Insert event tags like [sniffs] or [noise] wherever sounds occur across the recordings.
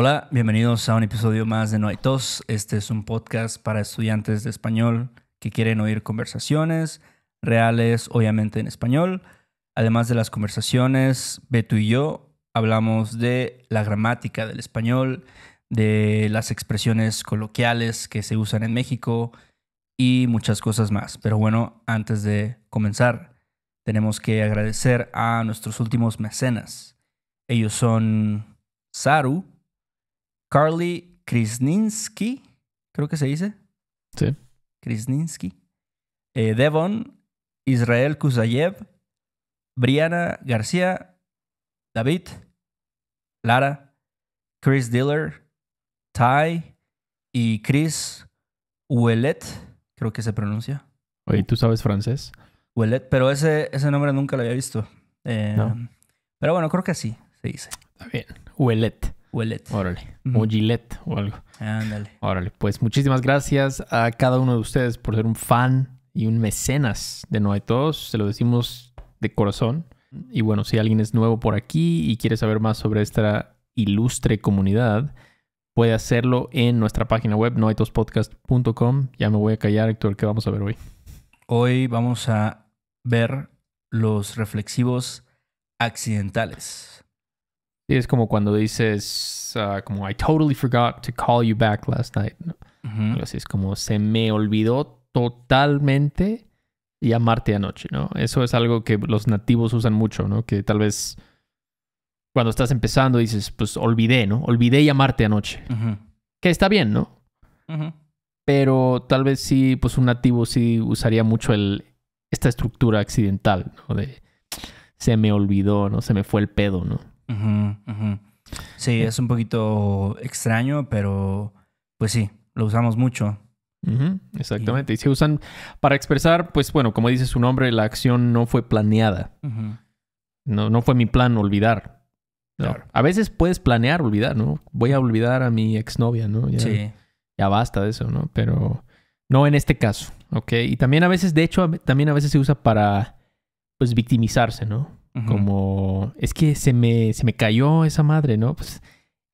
Hola, bienvenidos a un episodio más de No hay tos. Este es un podcast para estudiantes de español que quieren oír conversaciones reales, obviamente en español. Además de las conversaciones, Beto y yo hablamos de la gramática del español, de las expresiones coloquiales que se usan en México y muchas cosas más. Pero bueno, antes de comenzar, tenemos que agradecer a nuestros últimos mecenas. Ellos son Saru, Carly Krisninski, creo que se dice. Sí. Krisninski. Eh, Devon, Israel Kuzayev, Brianna García, David, Lara, Chris Diller, Ty y Chris Ouellet, creo que se pronuncia. Oye, ¿tú sabes francés? Ouellet, pero ese, ese nombre nunca lo había visto. Eh, pero bueno, creo que sí se dice. Está bien. Ouellet. Wallet. Órale. O o algo. Ándale. Órale. Pues muchísimas gracias a cada uno de ustedes por ser un fan y un mecenas de No hay Todos. Se lo decimos de corazón. Y bueno, si alguien es nuevo por aquí y quiere saber más sobre esta ilustre comunidad, puede hacerlo en nuestra página web, noaitospodcast.com. Ya me voy a callar, Héctor, ¿qué vamos a ver hoy? Hoy vamos a ver los reflexivos accidentales es como cuando dices, ah, como, I totally forgot to call you back last night. Así es como, se me olvidó totalmente llamarte anoche, ¿no? Eso es algo que los nativos usan mucho, ¿no? Que tal vez cuando estás empezando dices, pues olvidé, ¿no? Olvidé llamarte anoche. Que está bien, ¿no? Pero tal vez sí, pues un nativo sí usaría mucho el, esta estructura accidental, ¿no? De se me olvidó, ¿no? Se me fue el pedo, ¿no? Sí, eh. es un poquito extraño, pero pues sí, lo usamos mucho. exactamente. Y... se usan para expresar, pues bueno, como dice su nombre, la acción no fue planeada. no, no fue mi plan olvidar. A veces puedes planear olvidar, ¿no? Voy a olvidar a mi exnovia, ¿no? Ya basta de eso, ¿no? Pero no en este caso, ¿ok? Y también a veces, de hecho, también a veces se usa para, pues, victimizarse, ¿no? Como, es que se me, se me cayó esa madre, ¿no? Pues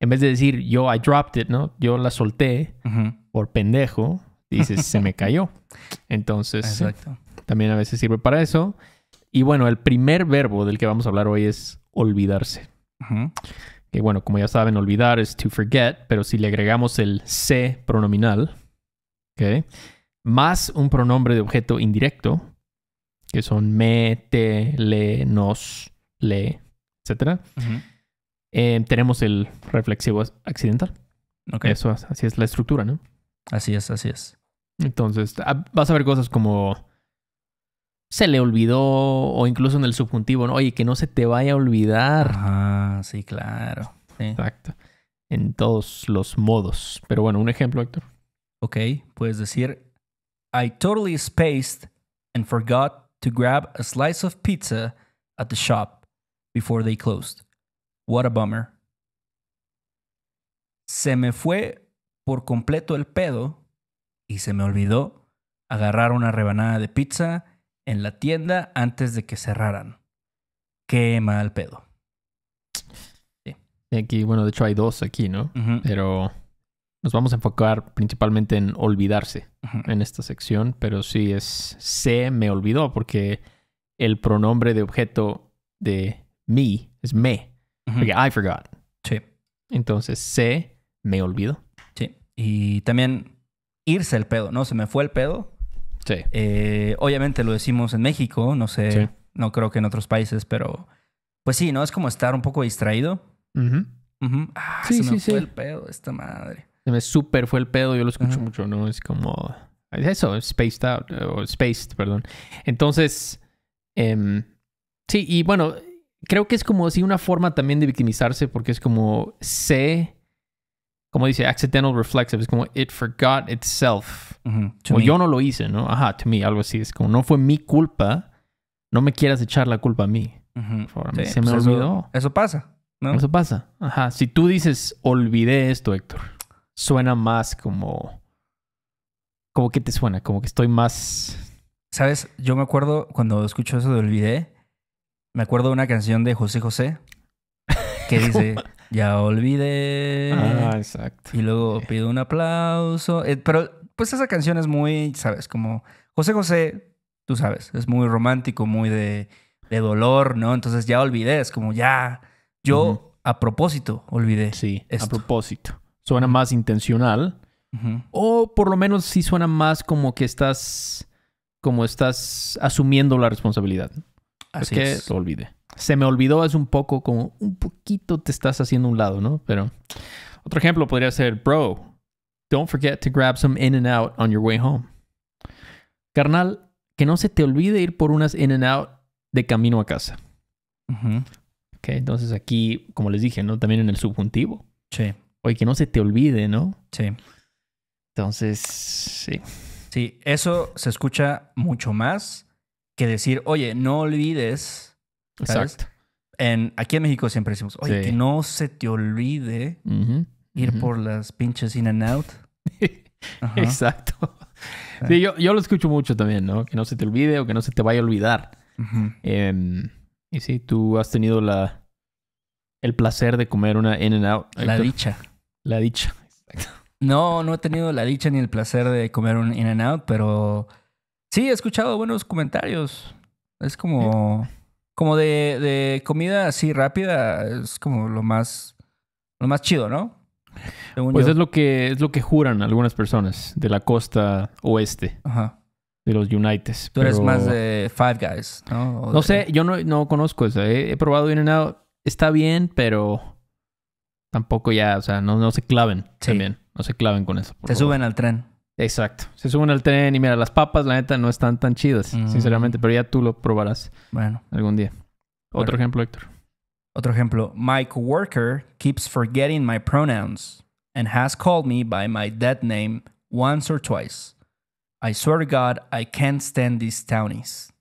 en vez de decir yo I dropped it, ¿no? Yo la solté por pendejo, dices se me [laughs] cayó. Entonces, también a veces sirve para eso. Y bueno, el primer verbo del que vamos a hablar hoy es olvidarse. Que bueno, como ya saben, olvidar es to forget, pero si le agregamos el C pronominal, ¿ok? Más un pronombre de objeto indirecto, que son me, te, le, nos, le, etc. Eh, tenemos el reflexivo accidental. Okay. Eso así es la estructura, ¿no? Así es, así es. Entonces, ah, vas a ver cosas como se le olvidó o incluso en el subjuntivo, Oye, que no se te vaya a olvidar. Ah, sí, claro. Exacto. En todos los modos. Pero bueno, un ejemplo, Héctor. Ok, puedes decir, I totally spaced and forgot grab a slice of pizza at the shop before they closed. What a bummer. Se me fue por completo el pedo y se me olvidó agarrar una rebanada de pizza en la tienda antes de que cerraran. Qué mal pedo. Sí. Aquí, bueno, de hecho hay dos aquí, ¿no? Pero nos vamos a enfocar principalmente en olvidarse en esta sección, pero sí es se me olvidó porque el pronombre de objeto de me es me. I forgot. Sí. Entonces se me olvidó. Sí. Y también irse el pedo, ¿no? Se me fue el pedo. Sí. Eh, obviamente lo decimos en México, no sé, no creo que en otros países, pero pues sí, ¿no? Es como estar un poco distraído. Ah, sí, se me fue el pedo, esta madre. Se me super fue el pedo, yo lo escucho mucho, ¿no? Es como. Eso, spaced out, o spaced, perdón. Entonces. Em, sí, y bueno, creo que es como así una forma también de victimizarse, porque es como sé. Como dice, accidental reflexive, es como it forgot itself. O yo no lo hice, ¿no? Ajá, to me, algo así. Es como no fue mi culpa, no me quieras echar la culpa a mí. se me pues olvidó. Eso, pasa, Eso pasa. Ajá. Si tú dices, olvidé esto, Héctor suena más como... como que te suena? Como que estoy más... ¿Sabes? Yo me acuerdo cuando escucho eso de Olvidé, me acuerdo de una canción de José José que [laughs] dice, ya olvidé. Ah, exacto. Y luego pido un aplauso. Eh, pero pues esa canción es muy, ¿sabes? Como José José, tú sabes, es muy romántico, muy de, dolor, ¿no? Entonces ya olvidé, es como ya, yo a propósito olvidé. Sí, a propósito. Suena más intencional. O por lo menos sí suena más como que estás. como estás asumiendo la responsabilidad. Así es que se olvide. Se me olvidó hace un poco, como un poquito te estás haciendo un lado, ¿no? Pero. Otro ejemplo podría ser, bro, don't forget to grab some in and out on your way home. Carnal, que no se te olvide ir por unas in and out de camino a casa. Ok, entonces aquí, como les dije, ¿no? También en el subjuntivo. Sí. Oye, que no se te olvide, ¿no? Sí. Entonces, sí. Sí, eso se escucha mucho más que decir, oye, no olvides. Exacto. En, aquí en México siempre decimos, oye, que no se te olvide ir por las pinches in and out. [laughs] Exacto. Sí, yo, lo escucho mucho también, ¿no? Que no se te olvide o que no se te vaya a olvidar. Em, y sí, tú has tenido la el placer de comer una in and out. La dicha. La dicha. No, no he tenido la dicha ni el placer de comer un In n Out, pero sí he escuchado buenos comentarios. Es como, como de, comida así rápida, es como lo más, lo más chido, ¿no? pues es lo que es lo que juran algunas personas de la costa oeste. Ajá. De los Unites. Tú eres más de Five Guys, ¿no? no sé, yo no, conozco eso. He, probado In n Out. Está bien, pero tampoco ya, o sea, no, no se claven también. No se claven con eso. suben al tren. Exacto. Se suben al tren y mira, las papas, la neta, no están tan chidas, mm. sinceramente, pero ya tú lo probarás. Bueno. Algún día. Otro ejemplo, Héctor. Otro ejemplo. My co-worker keeps forgetting my pronouns and has called me by my dead name once or twice. I swear to God, I can't stand these townies.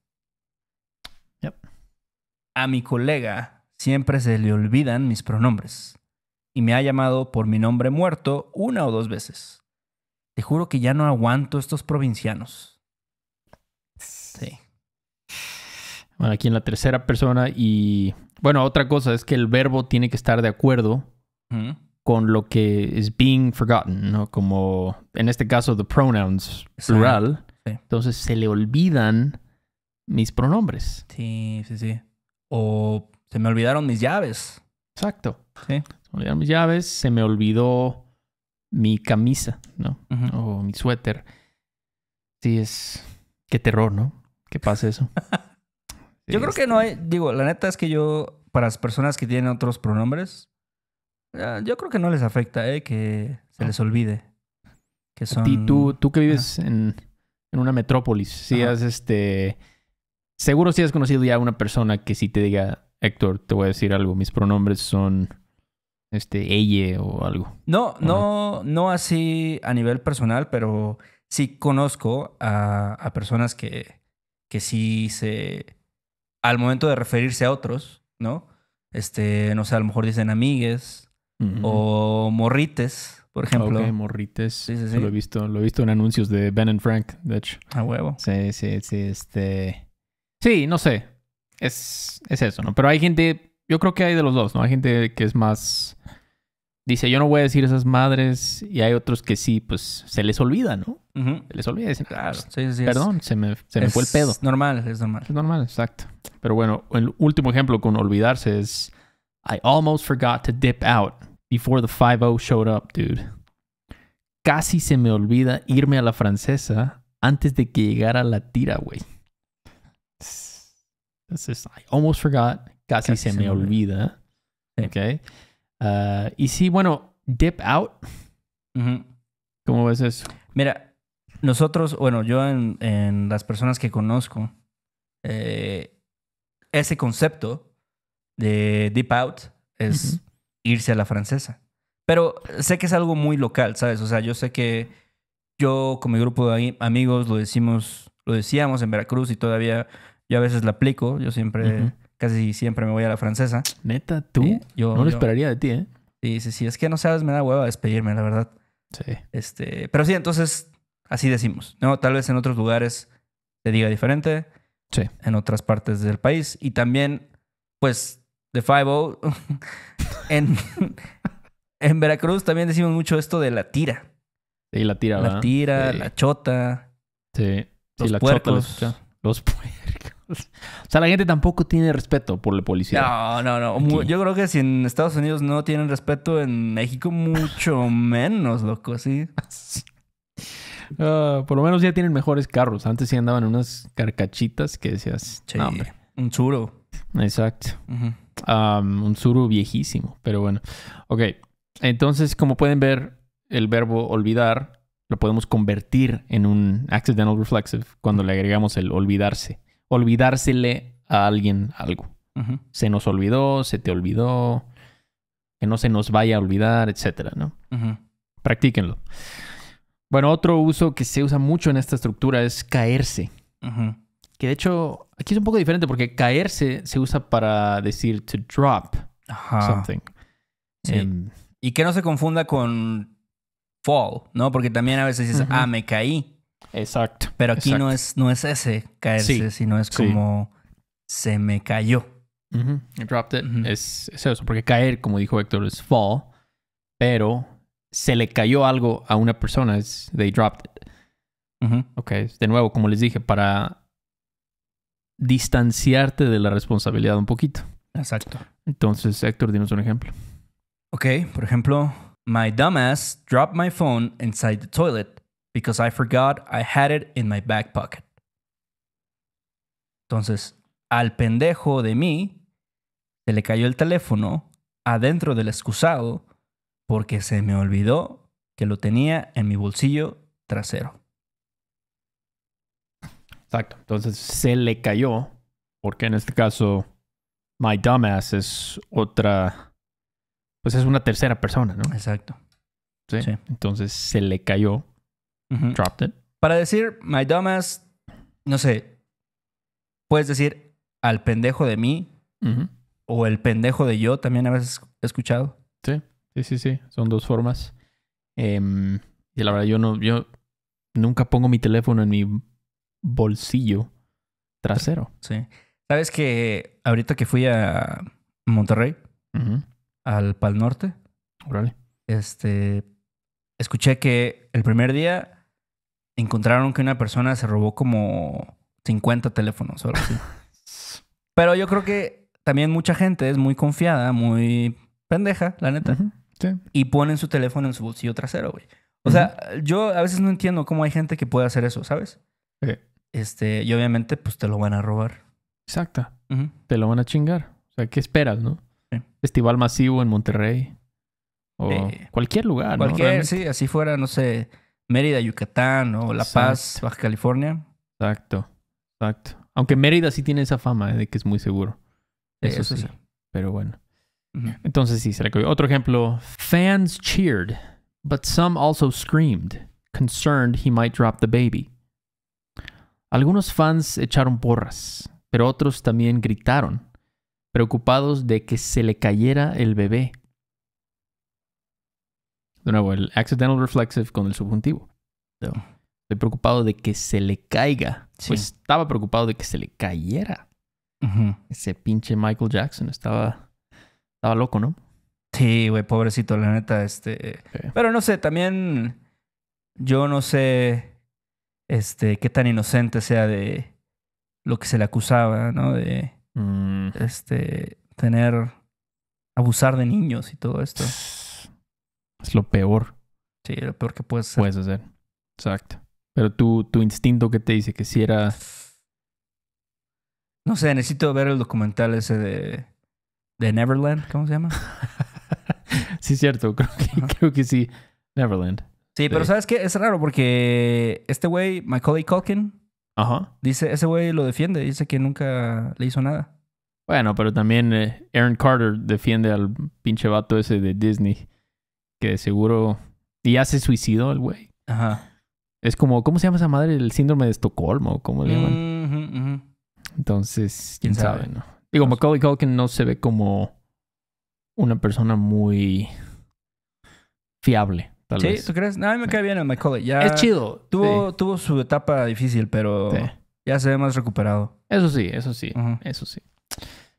Yep. A mi colega siempre se le olvidan mis pronombres y me ha llamado por mi nombre muerto una o dos veces. Te juro que ya no aguanto estos provincianos. Sí. Bueno, aquí en la tercera persona y... Bueno, otra cosa es que el verbo tiene que estar de acuerdo con lo que es being forgotten, ¿no? Como en este caso, the pronouns plural. Entonces se le olvidan mis pronombres. Sí, sí, sí. O se me olvidaron mis llaves. Exacto. Sí. Ya mis llaves, se me olvidó mi camisa, ¿no? O mi suéter. Sí, es... Qué terror, ¿no? Que pase eso. [laughs] yo creo que no hay, este. digo, la neta es que yo, para las personas que tienen otros pronombres, ah, yo creo que no les afecta, ¿eh? Que se les olvide. Que son... tú, tú que vives en, una metrópolis, si ¿sí has este... Seguro si has conocido ya a una persona que sí te diga, Héctor, te voy a decir algo, mis pronombres son este, ella o algo. No, no, no así a nivel personal, pero sí conozco a, personas que, que sí se, al momento de referirse a otros, ¿no? Este, no sé, a lo mejor dicen amigues o morrites, por ejemplo. morrites. Sí, sí, sí. Lo he visto, lo he visto en anuncios de Ben and Frank, de hecho. A huevo. Sí, sí, sí, este... Sí, no sé. Es, es eso, ¿no? Pero hay gente yo creo que hay de los dos, ¿no? Hay gente que es más. Dice, yo no voy a decir esas madres, y hay otros que sí, pues se les olvida, ¿no? Se les olvida. Dicen, Claro, ah, perdón, se, me, fue el pedo. Es normal, es normal. Es normal, exacto. Pero bueno, el último ejemplo con olvidarse es: I almost forgot to dip out before the 5 showed up, dude. Casi se me olvida irme a la francesa antes de que llegara la tira, güey. This is, I almost forgot Casi, se, me, olvida. Ok. Ah, y sí, bueno, Dip Out. ¿Cómo ves eso? Mira, nosotros, bueno, yo en, las personas que conozco, eh, ese concepto de dip Out es irse a la francesa. Pero sé que es algo muy local, ¿sabes? O sea, yo sé que yo con mi grupo de amigos lo decimos, lo decíamos en Veracruz y todavía yo a veces la aplico. Yo siempre Casi siempre me voy a la francesa. Neta, tú. yo, no lo esperaría de ti, ¿eh? Sí, sí, sí. Es que no sabes, me da hueva despedirme, la verdad. Sí. Este, pero sí, entonces así decimos. No, tal vez en otros lugares te diga diferente. Sí. En otras partes del país. Y también, pues, de Five O. [laughs] [laughs] en, Veracruz también decimos mucho esto de la tira. Sí, la tira, La tira, la chota. Sí. la puercos. los [laughs] puercos. [laughs] o sea, la gente tampoco tiene respeto por la policía. No, no, no. Yo creo que si en Estados Unidos no tienen respeto, en México mucho [laughs] menos, loco, sí. Ah, por lo menos ya tienen mejores carros. Antes sí andaban unas carcachitas que decías. Un zuro Exacto. un zuro viejísimo, pero bueno. Ok. Entonces, como pueden ver, el verbo olvidar lo podemos convertir en un accidental reflexive cuando le agregamos el olvidarse olvidársele a alguien algo. Se nos olvidó, se te olvidó, que no se nos vaya a olvidar, etcétera, ¿no? Practíquenlo. Bueno, otro uso que se usa mucho en esta estructura es caerse. Que de hecho, aquí es un poco diferente porque caerse se usa para decir to drop something. Em, y que no se confunda con fall, ¿no? Porque también a veces dices, ah, me caí. Exacto. Pero aquí no es, no es ese caerse, sino es como se me cayó. Dropped it. es, eso, porque caer, como dijo Héctor, es fall, pero se le cayó algo a una persona, es they dropped it. de nuevo, como les dije, para distanciarte de la responsabilidad un poquito. Exacto. Entonces, Héctor, dinos un ejemplo. Ok, por ejemplo, my dumbass dropped my phone inside the toilet because I forgot I had it in my back pocket. Entonces, al pendejo de mí se le cayó el teléfono adentro del excusado porque se me olvidó que lo tenía en mi bolsillo trasero. Exacto. Entonces se le cayó porque en este caso my dumbass es otra pues es una tercera persona, ¿no? Exacto. Entonces se le cayó para decir my damas no sé, puedes decir al pendejo de mí o el pendejo de yo, también a veces escuchado. Sí, sí, sí, sí. Son dos formas. Em, y la verdad, yo no, yo nunca pongo mi teléfono en mi bolsillo trasero. Sí. Sabes que ahorita que fui a Monterrey, al Pal Norte, Órale. este escuché que el primer día encontraron que una persona se robó como 50 teléfonos o [laughs] Pero yo creo que también mucha gente es muy confiada, muy pendeja, la neta. sí. Y ponen su teléfono en su bolsillo trasero, güey. O sea, yo a veces no entiendo cómo hay gente que puede hacer eso, ¿sabes? Sí. Este, y obviamente, pues te lo van a robar. Exacto. Te lo van a chingar. O sea, ¿qué esperas, no? Festival masivo en Monterrey. O cualquier lugar, cualquier, sí, así fuera, no sé, Mérida, Yucatán o La Paz, Baja California. Exacto, exacto. Aunque Mérida sí tiene esa fama eh, de que es muy seguro. Eso, sí. Pero bueno. Entonces sí, se que Otro ejemplo. Fans cheered, but some also screamed, concerned he might drop the baby. Algunos fans echaron porras, pero otros también gritaron, preocupados de que se le cayera el bebé de nuevo, el accidental reflexive con el subjuntivo. estoy preocupado de que se le caiga. Pues estaba preocupado de que se le cayera. Ese pinche Michael Jackson estaba, estaba loco, ¿no? Sí, güey, pobrecito, la neta, este. Pero no sé, también yo no sé este, qué tan inocente sea de lo que se le acusaba, ¿no? De mm. este, tener, abusar de niños y todo esto. [sniffs] Es lo peor. Sí, lo peor que puedes hacer. Puedes hacer. Exacto. Pero tu, tu instinto que te dice que si era. No sé, necesito ver el documental ese de. de Neverland, ¿cómo se llama? [laughs] sí, cierto, creo que, creo que sí. Neverland. Sí, pero ¿sabes qué? Es raro porque este güey, Michael Culkin, Ajá. dice, ese güey lo defiende, dice que nunca le hizo nada. Bueno, pero también eh, Aaron Carter defiende al pinche vato ese de Disney que seguro. Y ya se suicidó el güey. Ajá. Es como, ¿cómo se llama esa madre? El síndrome de Estocolmo, ¿cómo le llaman? Entonces, quién, sabe? ¿no? Digo, Macaulay Culkin no se ve como una persona muy fiable, tal vez. Sí, ¿tú crees? a mí me cae bien el Macaulay. Ya es chido. Tuvo, tuvo su etapa difícil, pero ya se ve más recuperado. Eso sí, eso sí, eso sí.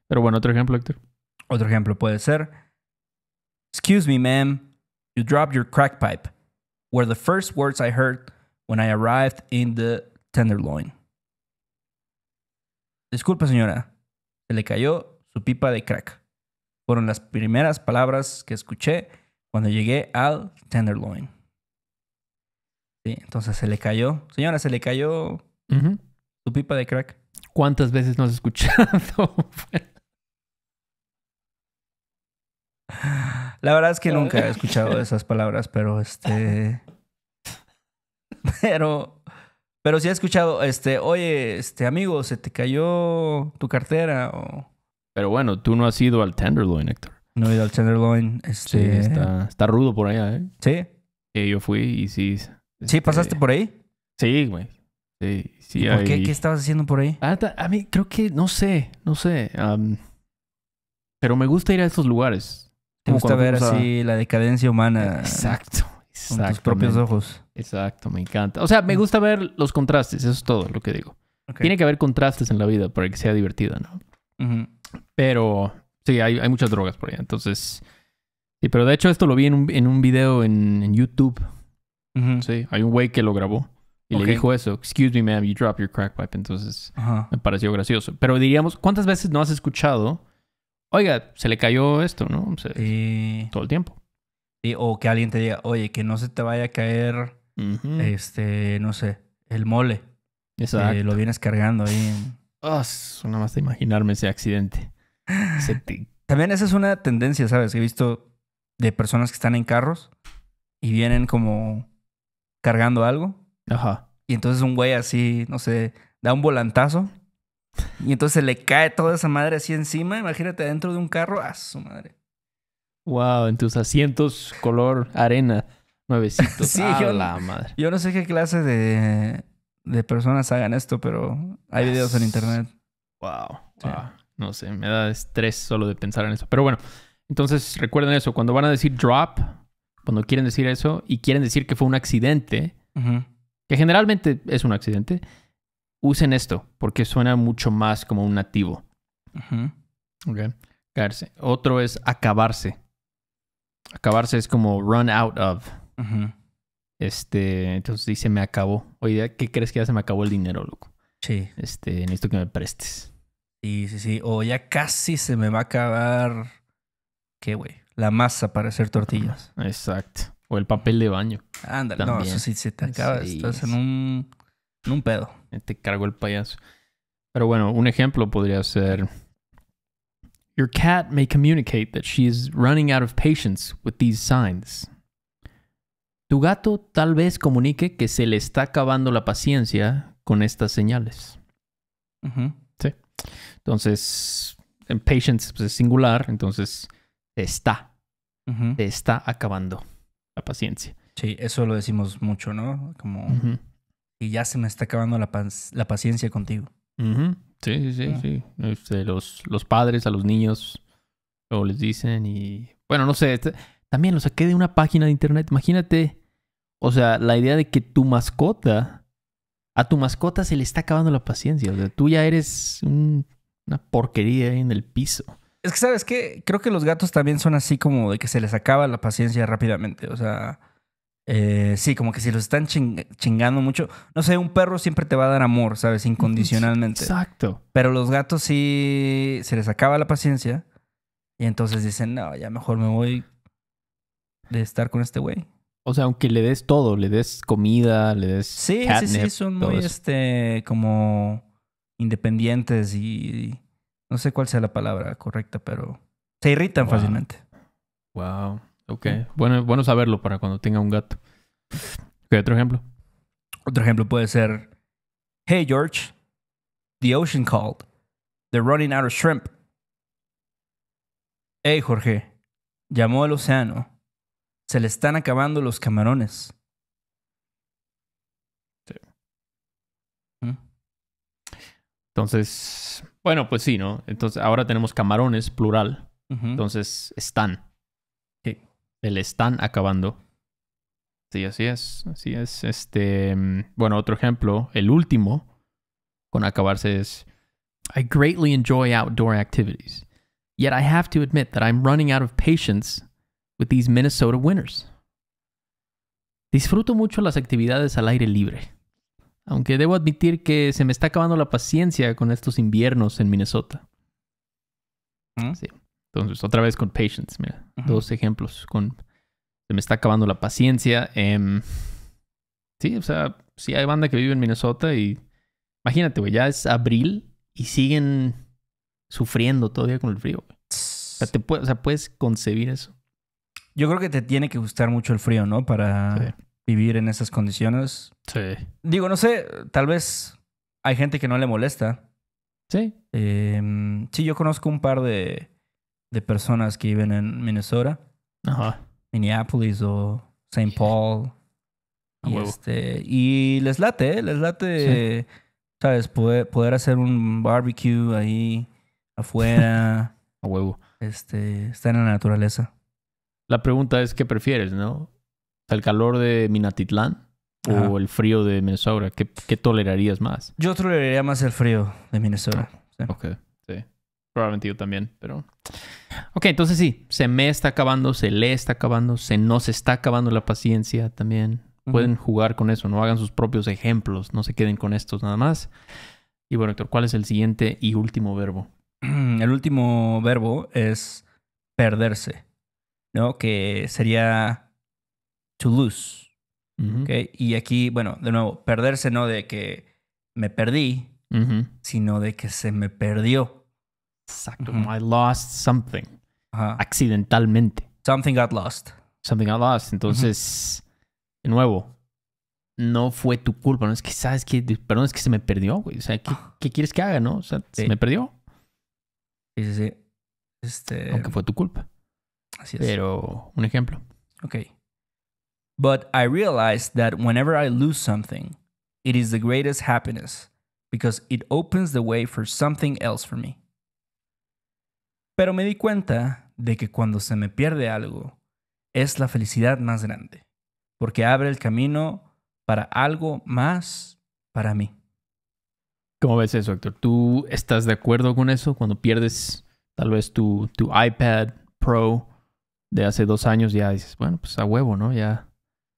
Pero bueno, otro ejemplo, Héctor. Otro ejemplo puede ser. Excuse me, ma'am. You dropped your crack pipe, were the first words I heard when I arrived in the tenderloin. Disculpa, señora. Se le cayó su pipa de crack. Fueron las primeras palabras que escuché cuando llegué al tenderloin. Sí, entonces se le cayó. Señora, se le cayó su pipa de crack. ¿Cuántas veces nos has [laughs] La verdad es que nunca he escuchado esas palabras, pero este. [laughs] Pero. Pero sí he escuchado, este, oye, este amigo, se te cayó tu cartera o. Pero bueno, tú no has ido al Tenderloin, Héctor. No he ido al Tenderloin. Este... está, rudo por allá, ¿eh? Sí. yo fui y sí. ¿Sí este, pasaste por ahí? Sí, güey. Sí, sí. ¿Por qué? ¿Qué estabas haciendo por ahí? Ah, a mí creo que, no sé, no sé. pero me gusta ir a estos lugares te gusta ver así la decadencia humana. Exacto. Con tus propios ojos. Exacto, me encanta. O sea, me mm. gusta ver los contrastes, eso es todo lo que digo. Tiene que haber contrastes en la vida para que sea divertida, ¿no? Pero sí, hay, muchas drogas por ahí. Entonces, sí, pero de hecho esto lo vi en un, en video en, YouTube. Sí, hay un güey que lo grabó y le dijo eso. Excuse me, ma'am, you drop your crack pipe. Entonces, me pareció gracioso. Pero diríamos, ¿cuántas veces no has escuchado oiga, se le cayó esto, ¿no? Todo el tiempo. Sí, o que alguien te diga, oye, que no se te vaya a caer, este, no sé, el mole. Exacto. lo vienes cargando ahí. Ah, nada más de imaginarme ese accidente. También esa es una tendencia, ¿sabes? He visto de personas que están en carros y vienen como cargando algo. Ajá. Y entonces un güey así, no sé, da un volantazo y entonces le cae toda esa madre así encima. Imagínate dentro de un carro. A su madre. Wow, en tus asientos color arena. Nuevecitos. [laughs] sí, yo, la madre. Yo no sé qué clase de, personas hagan esto, pero hay videos en internet. Wow, No sé, me da estrés solo de pensar en eso. Pero bueno, entonces recuerden eso. Cuando van a decir drop, cuando quieren decir eso y quieren decir que fue un accidente, que generalmente es un accidente, usen esto porque suena mucho más como un nativo. Caerse. Otro es acabarse. Acabarse es como run out of. Este, entonces dice me acabó. Oye, ¿qué crees que ya se me acabó el dinero, loco? Sí. Este, necesito que me prestes. Sí, sí, sí. O ya casi se me va a acabar. ¿Qué, güey? La masa para hacer tortillas. Exacto. O el papel de baño. Ándale, no, eso sí se te acaba. Estás en un un pedo. Te cargo el payaso. Pero bueno, un ejemplo podría ser. Your cat may communicate that she is running out of patience with these signs. Tu gato tal vez comunique que se le está acabando la paciencia con estas señales. Sí. Entonces, en patience pues, es singular, entonces está. Se Está acabando la paciencia. Sí, eso lo decimos mucho, ¿no? Como ya se me está acabando la, la paciencia contigo. Sí, sí, sí, ah. este, los, los padres a los niños luego les dicen y... Bueno, no sé, este, también lo saqué de una página de internet. Imagínate, o sea, la idea de que tu mascota, a tu mascota se le está acabando la paciencia. O sea, tú ya eres una porquería ahí en el piso. Es que, ¿sabes qué? Creo que los gatos también son así como de que se les acaba la paciencia rápidamente. O sea, eh, sí, como que si los están chingando mucho. No sé, un perro siempre te va a dar amor, ¿sabes? Incondicionalmente. Exacto. Pero los gatos sí se les acaba la paciencia. Y entonces dicen, no, ya mejor me voy de estar con este güey. O sea, aunque le des todo, le des comida, le des. Sí, sí, sí, son muy este como independientes y. No sé cuál sea la palabra correcta, pero. Se irritan fácilmente. Wow. Ok, bueno, bueno saberlo para cuando tenga un gato. ¿Qué otro ejemplo? Otro ejemplo puede ser, hey George, the ocean called. They're running out of shrimp. Hey Jorge, llamó al océano. Se le están acabando los camarones. Entonces, bueno, pues sí, ¿no? Entonces, ahora tenemos camarones, plural. Entonces, están el están acabando. Sí, así es, así es. Este, mm, bueno, otro ejemplo, el último con acabarse es I greatly enjoy outdoor activities. Yet I have to admit that I'm running out of patience with these Minnesota winters. Disfruto mucho las actividades al aire libre, aunque debo admitir que se me está acabando la paciencia con estos inviernos en Minnesota. Mm. Sí. Entonces, otra vez con patience, mira, dos ejemplos con... Se me está acabando la paciencia. Em, sí, o sea, sí hay banda que vive en Minnesota y... Imagínate, güey, ya es abril y siguen sufriendo todavía con el frío, O sea, te puede, o sea, puedes concebir eso. Yo creo que te tiene que gustar mucho el frío, ¿no? Para vivir en esas condiciones. Sí. Digo, no sé, tal vez hay gente que no le molesta. Sí. Em, sí, yo conozco un par de, de personas que viven en Minnesota, Ajá. Minneapolis o St. Paul. y, este, y, les late, eh, les late, ¿sabes? Poder, poder hacer un barbecue ahí afuera. [laughs] A huevo. Este, está en la naturaleza. La pregunta es, ¿qué prefieres, no? ¿El calor de Minatitlán o el frío de Minnesota? ¿Qué, tolerarías más? Yo toleraría más el frío de Minnesota. Probablemente yo también, pero... Ok, entonces sí, se me está acabando, se le está acabando, se nos está acabando la paciencia también. Pueden jugar con eso, no hagan sus propios ejemplos, no se queden con estos nada más. Y bueno, Héctor, ¿cuál es el siguiente y último verbo? [clears throat] El último verbo es perderse, ¿no? Que sería to lose. Y aquí, bueno, de nuevo, perderse no de que me perdí, sino de que se me perdió. Exacto. Mm -hmm. I lost something. Ajá. Accidentalmente. Something got lost. Something got lost. Entonces, mm -hmm. de nuevo, no fue tu culpa. No es que, ¿sabes que Perdón, es que se me perdió, güey. O sea, ¿qué, ah. ¿qué quieres que haga, no? O sea, sí. se me perdió. Sí, sí, sí. Este... Aunque fue tu culpa. Así es. Pero, un ejemplo. Ok. But I realized that whenever I lose something, it is the greatest happiness because it opens the way for something else for me. Pero me di cuenta de que cuando se me pierde algo, es la felicidad más grande, porque abre el camino para algo más para mí. ¿Cómo ves eso, Héctor? ¿Tú estás de acuerdo con eso cuando pierdes tal vez tu, iPad Pro de hace dos años? Ya dices, bueno, pues a huevo, ¿no? Ya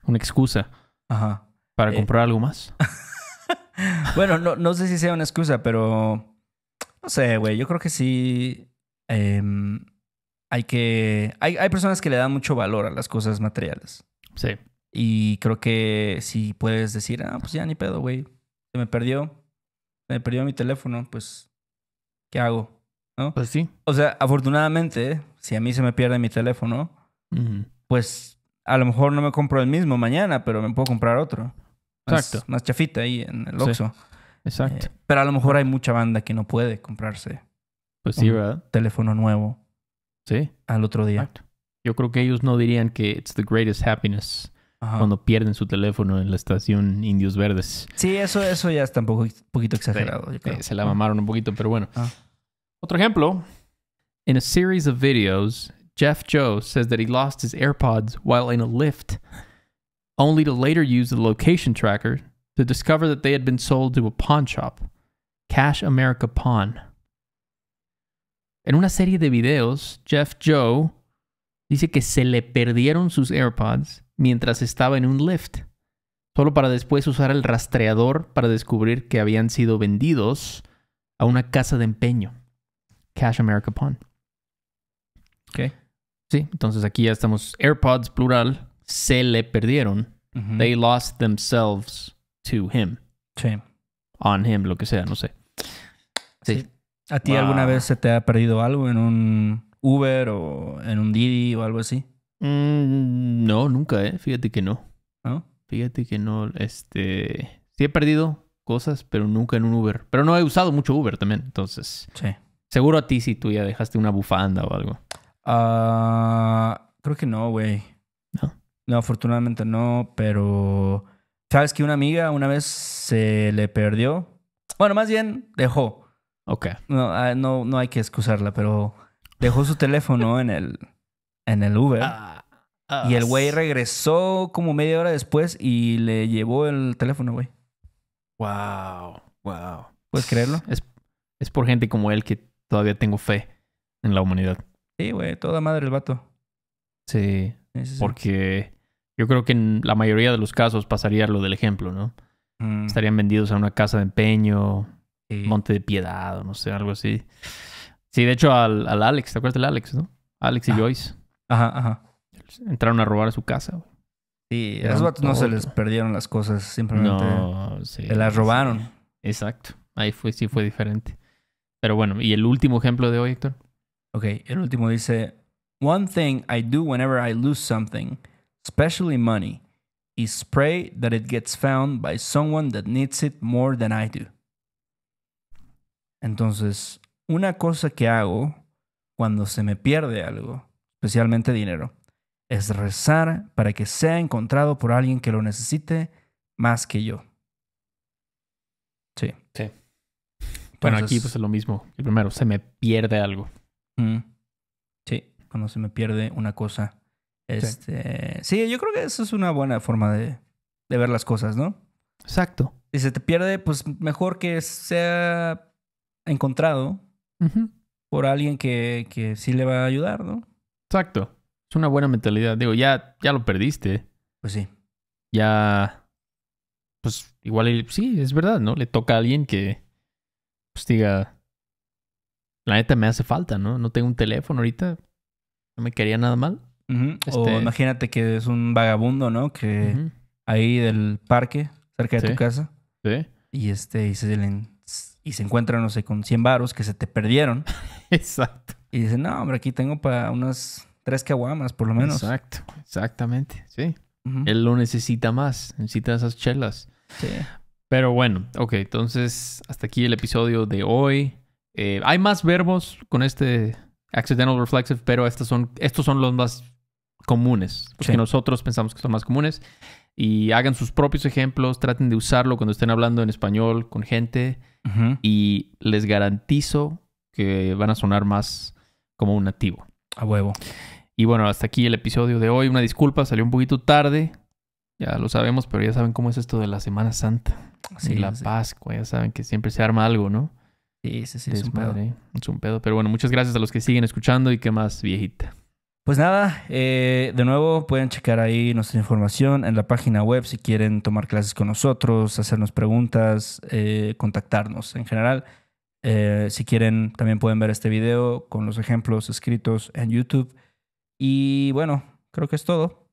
una excusa Ajá. para eh, comprar algo más. [laughs] bueno, no, no sé si sea una excusa, pero no sé, güey. Yo creo que sí Em, hay que. Hay, hay, personas que le dan mucho valor a las cosas materiales. Sí. Y creo que si puedes decir, ah, pues ya ni pedo, güey. Se me perdió. Se me perdió mi teléfono, pues. ¿Qué hago? ¿No? Pues sí. O sea, afortunadamente, si a mí se me pierde mi teléfono, pues a lo mejor no me compro el mismo mañana, pero me puedo comprar otro. Exacto. Más chafita ahí en el Oxxo. Exacto. Eh, pero a lo mejor hay mucha banda que no puede comprarse pues sí, Teléfono nuevo. Sí. Al otro día. Yo creo que ellos no dirían que it's the greatest happiness cuando pierden su teléfono en la estación Indios Verdes. Sí, eso, eso ya está un, poco, poquito exagerado. se la mamaron un poquito, pero bueno. Ah. Otro ejemplo. In a series of videos, Jeff Joe says that he lost his AirPods while in a lift, only to later use the location tracker to discover that they had been sold to a pawn shop, Cash America Pawn. En una serie de videos, Jeff Joe dice que se le perdieron sus AirPods mientras estaba en un lift, solo para después usar el rastreador para descubrir que habían sido vendidos a una casa de empeño, Cash America Pawn. Ok. Sí, entonces aquí ya estamos. AirPods, plural, se le perdieron. They lost themselves to him. Sí. On him, lo que sea, no sé. sí. ¿A ti alguna vez se te ha perdido algo en un Uber o en un Didi o algo así? Mm, no, nunca, ¿eh? Fíjate que no. ¿No? Fíjate que no. Este. Sí he perdido cosas, pero nunca en un Uber. Pero no he usado mucho Uber también, entonces. Sí. Seguro a ti si tú ya dejaste una bufanda o algo. Ah, creo que no, güey. No. No, afortunadamente no, pero. ¿Sabes que una amiga una vez se le perdió? Bueno, más bien dejó Ok. No, ah, no, no hay que excusarla, pero dejó su teléfono en el, en Uber. Ah, ah, y el güey regresó como media hora después y le llevó el teléfono, güey. Wow, wow. ¿Puedes creerlo? Es, por gente como él que todavía tengo fe en la humanidad. Sí, güey, toda madre el vato. Sí, porque yo creo que en la mayoría de los casos pasaría lo del ejemplo, ¿no? Mm. Estarían vendidos a una casa de empeño, Monte de Piedad o no sé, algo así. Sí, de hecho al, Alex, ¿te acuerdas del Alex, no? Alex y ah. Joyce. Ajá, ajá. Entraron a robar a su casa. Sí, no se les perdieron las cosas, simplemente no, se las robaron. Exacto, ahí fue, sí fue diferente. Pero bueno, ¿y el último ejemplo de hoy, Héctor? Ok, el último dice: One thing I do whenever I lose something, especially money, is pray that it gets found by someone that needs it more than I do. Entonces, una cosa que hago cuando se me pierde algo, especialmente dinero, es rezar para que sea encontrado por alguien que lo necesite más que yo. Sí. Sí. bueno, aquí pues es lo mismo. El primero, se me pierde algo. Mm. sí, cuando se me pierde una cosa. Este, sí. yo creo que eso es una buena forma de, de ver las cosas, ¿no? Exacto. Si se te pierde, pues mejor que sea encontrado por alguien que, que sí le va a ayudar, ¿no? Exacto. Es una buena mentalidad. Digo, ya, ya lo perdiste. Pues sí. Ya. Pues igual sí, es verdad, ¿no? Le toca a alguien que pues diga. La neta me hace falta, ¿no? No tengo un teléfono ahorita. No me quería nada mal. O este, imagínate que es un vagabundo, ¿no? Que ahí del parque, cerca de tu casa. Sí. Y este, y se y se encuentran, no sé, con 100 varos que se te perdieron. [laughs] Exacto. Y dicen, no, hombre, aquí tengo para unas tres caguamas, por lo menos. Exacto, exactamente, sí. Él lo necesita más, necesita esas chelas. Sí. Pero bueno, ok, entonces hasta aquí el episodio de hoy. Eh, hay más verbos con este accidental reflexive, pero estos son, estos son los más comunes, porque nosotros pensamos que son más comunes y hagan sus propios ejemplos, traten de usarlo cuando estén hablando en español con gente y les garantizo que van a sonar más como un nativo. A huevo. Y bueno, hasta aquí el episodio de hoy. Una disculpa, salió un poquito tarde. Ya lo sabemos, pero ya saben cómo es esto de la Semana Santa. Sí, y la Pascua, ya saben que siempre se arma algo, ¿no? Sí, sí, sí, es un pedo. Es un pedo. Pero bueno, muchas gracias a los que siguen escuchando y qué más, viejita. Pues nada, eh, de nuevo pueden checar ahí nuestra información en la página web si quieren tomar clases con nosotros, hacernos preguntas, eh, contactarnos en general. Eh, si quieren, también pueden ver este video con los ejemplos escritos en YouTube. Y bueno, creo que es todo.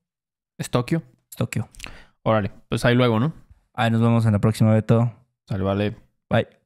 Es Tokio. Es Tokio. Órale, pues ahí luego, ¿no? Ahí nos vemos en la próxima, todo. Salud, vale. Bye.